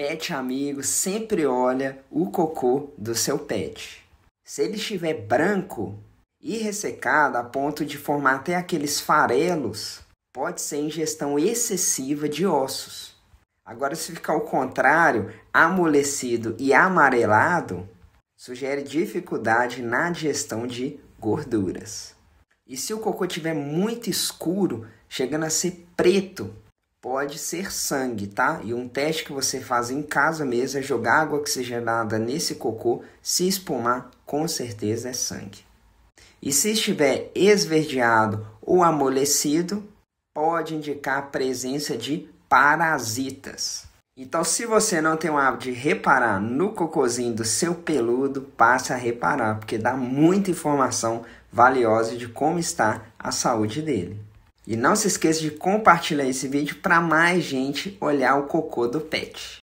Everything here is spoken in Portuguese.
pet amigo sempre olha o cocô do seu pet. Se ele estiver branco e ressecado a ponto de formar até aqueles farelos, pode ser ingestão excessiva de ossos. Agora, se ficar ao contrário, amolecido e amarelado, sugere dificuldade na digestão de gorduras. E se o cocô estiver muito escuro, chegando a ser preto, pode ser sangue, tá? E um teste que você faz em casa mesmo é jogar água oxigenada nesse cocô, se espumar, com certeza é sangue. E se estiver esverdeado ou amolecido, pode indicar a presença de parasitas. Então, se você não tem o hábito de reparar no cocozinho do seu peludo, passe a reparar, porque dá muita informação valiosa de como está a saúde dele. E não se esqueça de compartilhar esse vídeo para mais gente olhar o cocô do pet.